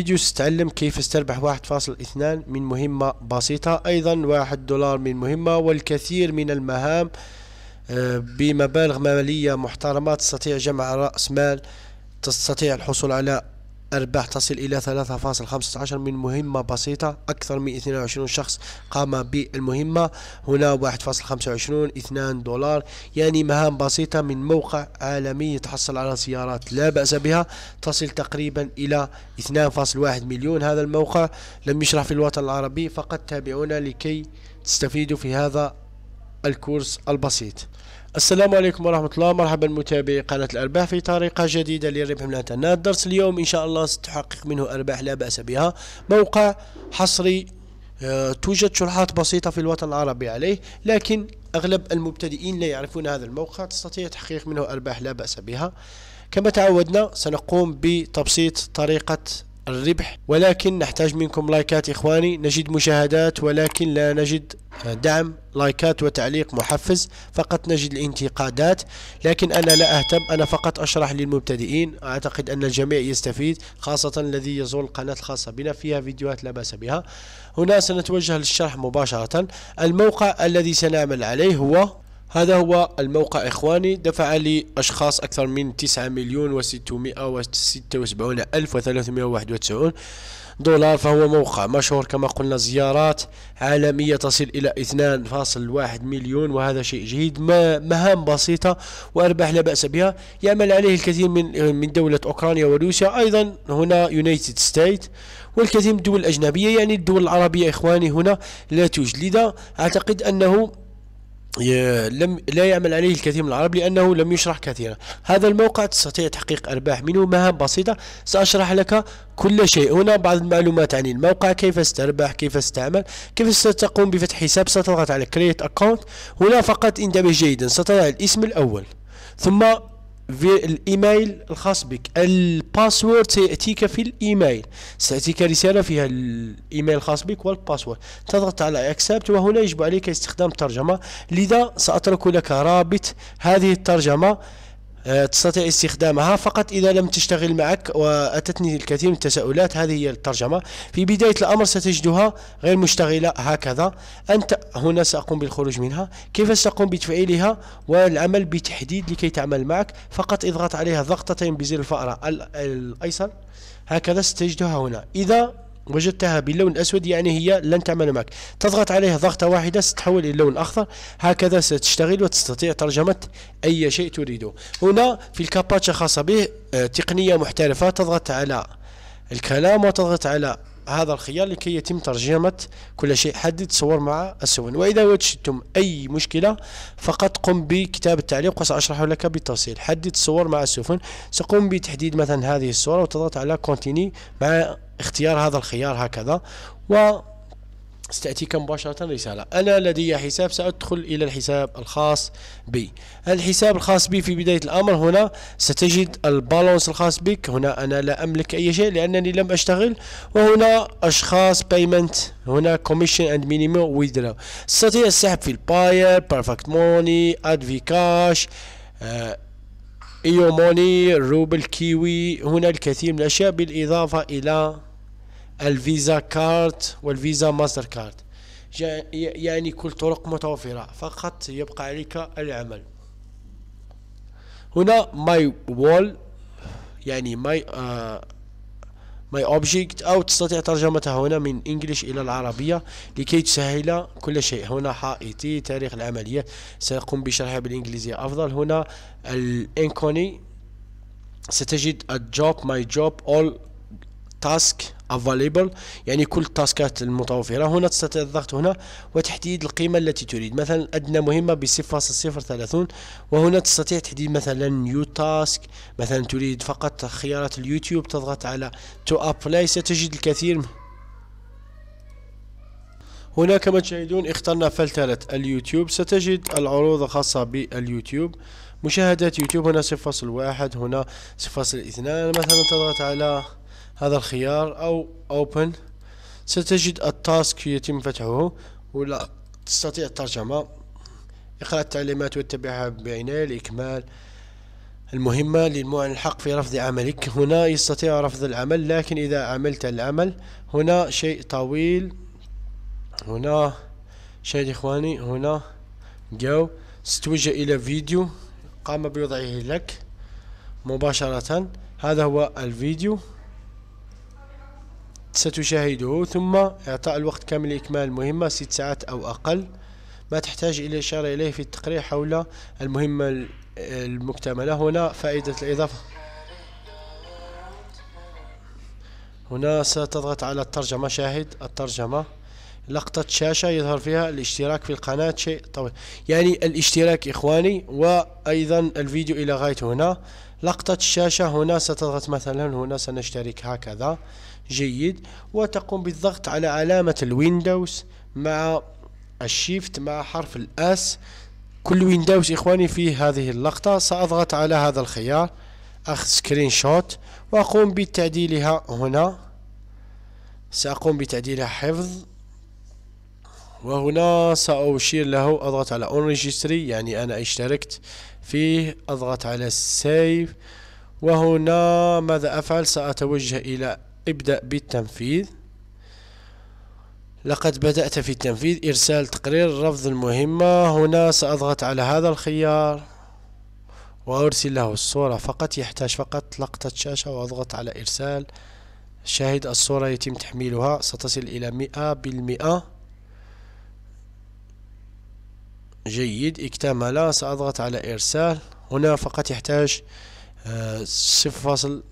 فيديو ستعلم كيف استربح 1.2 من مهمة بسيطة أيضا واحد دولار من مهمة والكثير من المهام آه، بمبالغ مالية محترمة تستطيع جمع رأس مال تستطيع الحصول على أرباح تصل إلى 3.15 من مهمة بسيطة أكثر من 22 شخص قام بالمهمة هنا 1.25 2 دولار يعني مهام بسيطة من موقع عالمي يتحصل على سيارات لا بأس بها تصل تقريبا إلى 2.1 مليون هذا الموقع لم يشرح في الوطن العربي فقط تابعونا لكي تستفيدوا في هذا الكورس البسيط السلام عليكم ورحمة الله مرحبا متابعي قناة الأرباح في طريقة جديدة للربح من الانترنت درس اليوم إن شاء الله ستحقق منه أرباح لا بأس بها موقع حصري آه، توجد شروحات بسيطة في الوطن العربي عليه لكن أغلب المبتدئين لا يعرفون هذا الموقع تستطيع تحقيق منه أرباح لا بأس بها كما تعودنا سنقوم بتبسيط طريقة الربح ولكن نحتاج منكم لايكات إخواني نجد مشاهدات ولكن لا نجد آه، دعم لايكات وتعليق محفز فقط نجد الانتقادات لكن أنا لا أهتم أنا فقط أشرح للمبتدئين أعتقد أن الجميع يستفيد خاصة الذي يزور القناة الخاصة بنا فيها فيديوهات لا بأس بها هنا سنتوجه للشرح مباشرة الموقع الذي سنعمل عليه هو هذا هو الموقع إخواني دفع لي أشخاص أكثر من 9 مليون و676 ألف و391 دولار فهو موقع مشهور كما قلنا زيارات عالمية تصل إلى 2.1 مليون وهذا شيء جيد مهام بسيطة وأرباح لا بأس بها يعمل عليه الكثير من من دولة أوكرانيا وروسيا أيضا هنا يونايتد ستيت والكثير من الدول الأجنبية يعني الدول العربية إخواني هنا لا توجد لذا أعتقد أنه لم لا يعمل عليه الكثير من العرب لأنه لم يشرح كثيرا هذا الموقع تستطيع تحقيق أرباح منه مهام بسيطة سأشرح لك كل شيء هنا بعض المعلومات عن الموقع كيف ستربح كيف ستعمل كيف ستقوم بفتح حساب ستضغط على كريت اكونت هنا فقط انتبه جيدا ستضع الاسم الأول ثم الايميل الخاص بك الباسورد سياتيك في الايميل ساتيك رساله فيها الايميل الخاص بك والباسورد تضغط على اكسبت وهنا يجب عليك استخدام ترجمه لذا ساترك لك رابط هذه الترجمه آه، تستطيع استخدامها فقط إذا لم تشتغل معك وأتتني الكثير من التساؤلات هذه هي الترجمة في بداية الأمر ستجدها غير مشتغلة هكذا أنت هنا سأقوم بالخروج منها كيف سأقوم بتفعيلها والعمل بتحديد لكي تعمل معك فقط اضغط عليها ضغطتين بزر الفأرة الأيسر هكذا ستجدها هنا إذا وجدتها باللون الأسود يعني هي لن تعمل معك تضغط عليها ضغطة واحدة ستتحول إلى لون أخضر هكذا ستشتغل وتستطيع ترجمة أي شيء تريده هنا في الكاباتشا خاصة به آه، تقنية محترفة تضغط على الكلام وتضغط على هذا الخيار لكي يتم ترجمة كل شيء حدد صور مع السفن وإذا وجدتم أي مشكلة فقط قم بكتاب التعليق وسأشرح لك بالتفصيل حدد صور مع السفن سقوم بتحديد مثلا هذه الصورة وتضغط على كونتيني مع اختيار هذا الخيار هكذا و ستأتيك مباشرة رسالة أنا لدي حساب سأدخل إلى الحساب الخاص بي الحساب الخاص بي في بداية الأمر هنا ستجد البالانس الخاص بك هنا أنا لا أملك أي شيء لأنني لم أشتغل وهنا أشخاص بايمنت هنا كوميشن اند مينيمو withdraw تستطيع السحب في الباير بيرفكت آه، موني ادفي كاش ايو ايوموني روبل كيوي هنا الكثير من الأشياء بالإضافة إلى الفيزا كارت والفيزا ماستر كارت يعني كل طرق متوفرة فقط يبقى عليك العمل هنا ماي وول يعني ماي ماي اوبجكت او تستطيع ترجمتها هنا من انجلش الى العربيه لكي تسهل كل شيء هنا حائطي تاريخ العمليه ساقوم بشرحها بالانجليزيه افضل هنا الانكوني ستجد الجوب ماي جوب اول تاسك افاليبل يعني كل التاسكات المتوفرة هنا تستطيع الضغط هنا وتحديد القيمة التي تريد مثلا أدنى مهمة ب 0.030 وهنا تستطيع تحديد مثلا نيو تاسك مثلا تريد فقط خيارات اليوتيوب تضغط على تو ابلاي ستجد الكثير هنا كما تشاهدون اخترنا فلترة اليوتيوب ستجد العروض الخاصة باليوتيوب مشاهدات يوتيوب هنا 0.1 هنا 0.2 مثلا تضغط على هذا الخيار أو Open ستجد التاسك يتم فتحه ولا تستطيع الترجمة اقرأ التعليمات واتبعها بعناية لإكمال المهمة للمعلن الحق في رفض عملك هنا يستطيع رفض العمل لكن إذا عملت العمل هنا شيء طويل هنا شاهد إخواني هنا جو ستوجه إلى فيديو قام بوضعه لك مباشرة هذا هو الفيديو ستشاهده ثم إعطاء الوقت كامل لإكمال المهمة ست ساعات أو أقل ما تحتاج إلى إشارة إليه في التقرير حول المهمة المكتملة هنا فائدة الإضافة هنا ستضغط على الترجمة شاهد الترجمة لقطة شاشة يظهر فيها الاشتراك في القناة شيء طويل يعني الاشتراك إخواني وأيضا الفيديو إلى غاية هنا لقطة الشاشة هنا ستضغط مثلا هنا سنشترك هكذا جيد وتقوم بالضغط على علامة الويندوز مع الشيفت مع حرف الاس كل ويندوز اخواني فيه هذه اللقطة ساضغط على هذا الخيار اخذ سكرين شوت واقوم بتعديلها هنا ساقوم بتعديلها حفظ وهنا سأشير له أضغط على ريجستري يعني أنا اشتركت فيه أضغط على Save وهنا ماذا أفعل سأتوجه إلى ابدأ بالتنفيذ لقد بدأت في التنفيذ إرسال تقرير رفض المهمة هنا سأضغط على هذا الخيار وأرسل له الصورة فقط يحتاج فقط لقطة شاشة وأضغط على إرسال شاهد الصورة يتم تحميلها ستصل إلى مئة بالمئة جيد اكتمل سأضغط على إرسال هنا فقط يحتاج آه، صفر فاصل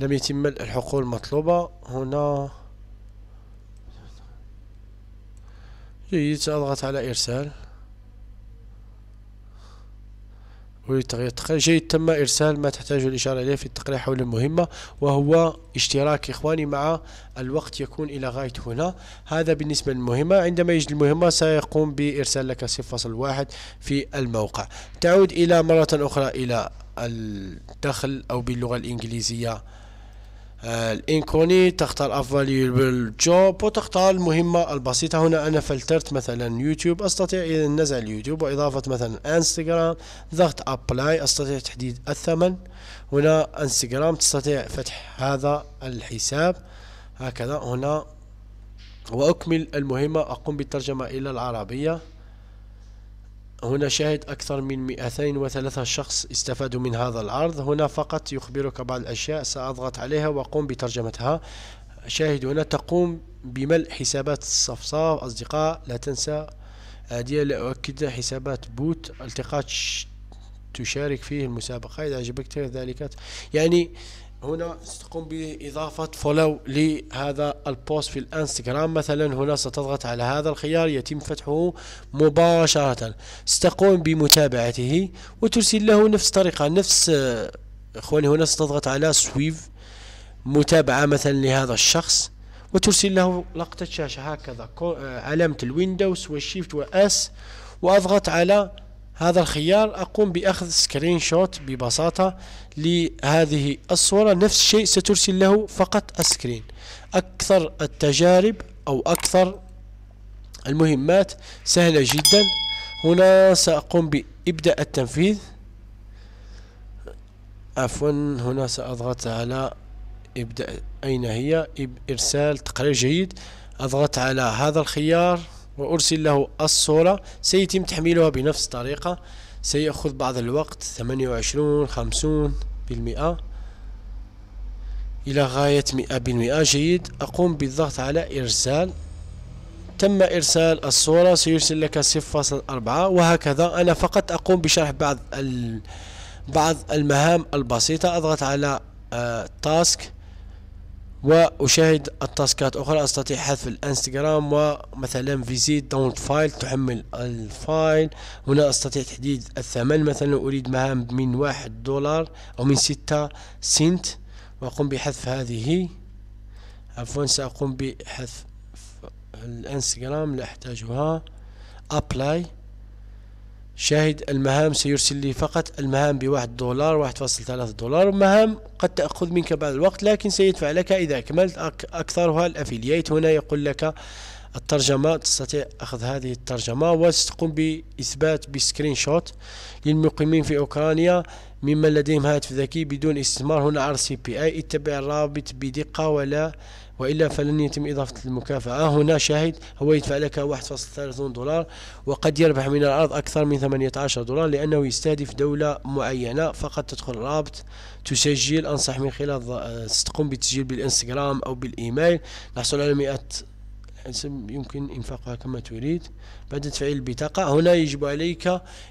لم يتم الحقول المطلوبة هنا جيد سأضغط على إرسال ولتغيير التقرير جيد تم إرسال ما تحتاج الإشارة إليه في التقرير حول المهمة وهو اشتراك إخواني مع الوقت يكون إلى غاية هنا هذا بالنسبة للمهمة عندما يجد المهمة سيقوم بإرسال لك 0.1 في الموقع تعود إلى مرة أخرى إلى الدخل أو باللغة الإنجليزية الانكوني آه، تختار افضل جوب وتختار المهمة البسيطة هنا انا فلترت مثلا يوتيوب استطيع نزع اليوتيوب واضافة مثلا انستغرام ضغط ابلاي استطيع تحديد الثمن هنا انستغرام تستطيع فتح هذا الحساب هكذا هنا واكمل المهمة اقوم بالترجمة الى العربية هنا شاهد أكثر من 203 شخص استفادوا من هذا العرض هنا فقط يخبرك بعض الأشياء سأضغط عليها وأقوم بترجمتها شاهد هنا تقوم بملء حسابات الصفصاف أصدقاء لا تنسى عادية لأؤكد حسابات بوت التقاط تشارك فيه المسابقة إذا عجبك ذلك يعني هنا ستقوم بإضافة فولو لهذا البوست في الانستغرام مثلا هنا ستضغط على هذا الخيار يتم فتحه مباشرة ستقوم بمتابعته وترسل له نفس الطريقة نفس اخواني هنا ستضغط على سويف متابعة مثلا لهذا الشخص وترسل له لقطة شاشة هكذا علامة الويندوز والشيفت واس واضغط على هذا الخيار أقوم بأخذ سكرين شوت ببساطة لهذه الصورة نفس الشيء سترسل له فقط السكرين أكثر التجارب أو أكثر المهمات سهلة جدا هنا سأقوم بإبدأ التنفيذ عفوا هنا سأضغط على إبدأ أين هي إرسال تقرير جيد أضغط على هذا الخيار وأرسل له الصورة سيتم تحميلها بنفس الطريقة سيأخذ بعض الوقت 28 50 بالمئة إلى غاية 100 بالمئة جيد أقوم بالضغط على إرسال تم إرسال الصورة سيرسل لك 0.4 وهكذا أنا فقط أقوم بشرح بعض ال... بعض المهام البسيطة أضغط على تاسك آه، وأشاهد التاسكات أخرى أستطيع حذف الانستغرام ومثلا فيزيت داونلود فايل تحمل الفايل هنا أستطيع تحديد الثمن مثلا أريد مهام من واحد دولار أو من ستة سنت وأقوم بحذف هذه عفوا سأقوم بحذف الانستغرام لا أحتاجها أبلاي شاهد المهام سيرسل لي فقط المهام بواحد دولار واحد فاصل ثلاثة دولار مهام قد تأخذ منك بعض الوقت لكن سيدفع لك إذا أكملت أكثرها الأفيليات هنا يقول لك الترجمة تستطيع أخذ هذه الترجمة وستقوم بإثبات بسكرين شوت للمقيمين في أوكرانيا ممن لديهم هاتف ذكي بدون استثمار هنا ار سي بي اي اتبع الرابط بدقة ولا وإلا فلن يتم إضافة المكافأة هنا شاهد هو يدفع لك 1.30 دولار وقد يربح من الأرض أكثر من 18 دولار لأنه يستهدف دولة معينة فقط تدخل الرابط تسجل أنصح من خلال آه، تقوم بالتسجيل بالإنستغرام أو بالإيميل نحصل على 100 حسب يمكن إنفاقها كما تريد بعد تفعيل البطاقة هنا يجب عليك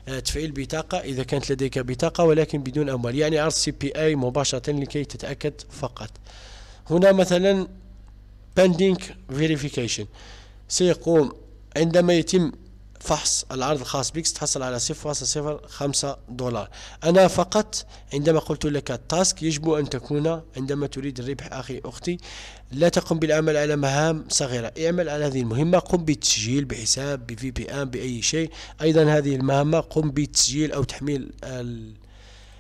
آه، تفعيل البطاقة إذا كانت لديك بطاقة ولكن بدون أموال يعني عرض سي بي أي مباشرة لكي تتأكد فقط هنا مثلا pending verification سيقوم عندما يتم فحص العرض الخاص بك ستحصل على 0.05 دولار أنا فقط عندما قلت لك التاسك يجب أن تكون عندما تريد الربح أخي أختي لا تقم بالعمل على مهام صغيرة اعمل على هذه المهمة قم بالتسجيل بحساب بفي بي ان بأي شيء أيضا هذه المهمة قم بالتسجيل أو تحميل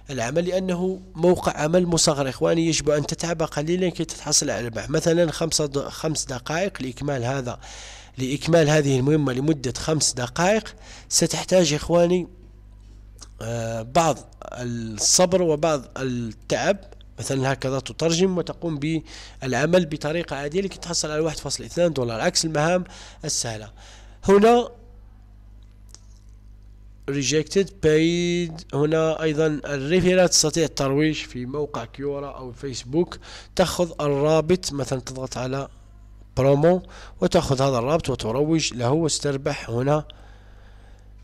العمل لأنه موقع عمل مصغر إخواني يجب أن تتعب قليلا كي تتحصل على الربح مثلا خمس دقائق لإكمال هذا لإكمال هذه المهمة لمدة خمس دقائق ستحتاج إخواني آه، بعض الصبر وبعض التعب مثلا هكذا تترجم وتقوم بالعمل بطريقة عادية لكي تحصل على 1.2 دولار عكس المهام السهلة هنا rejected paid هنا ايضا الريفيرات تستطيع الترويج في موقع كيورا او فيسبوك تاخذ الرابط مثلا تضغط على برومو وتاخذ هذا الرابط وتروج له واستربح هنا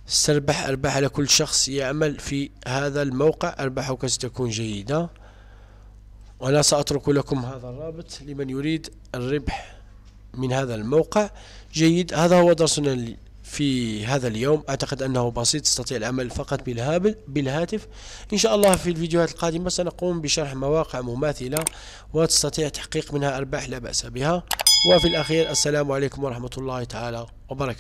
استربح ارباح على كل شخص يعمل في هذا الموقع ارباحك ستكون جيدة وانا ساترك لكم هذا الرابط لمن يريد الربح من هذا الموقع جيد هذا هو درسنا في هذا اليوم أعتقد أنه بسيط تستطيع العمل فقط بالهاتف إن شاء الله في الفيديوهات القادمة سنقوم بشرح مواقع مماثلة وتستطيع تحقيق منها أرباح لا بأس بها وفي الأخير السلام عليكم ورحمة الله تعالى وبركاته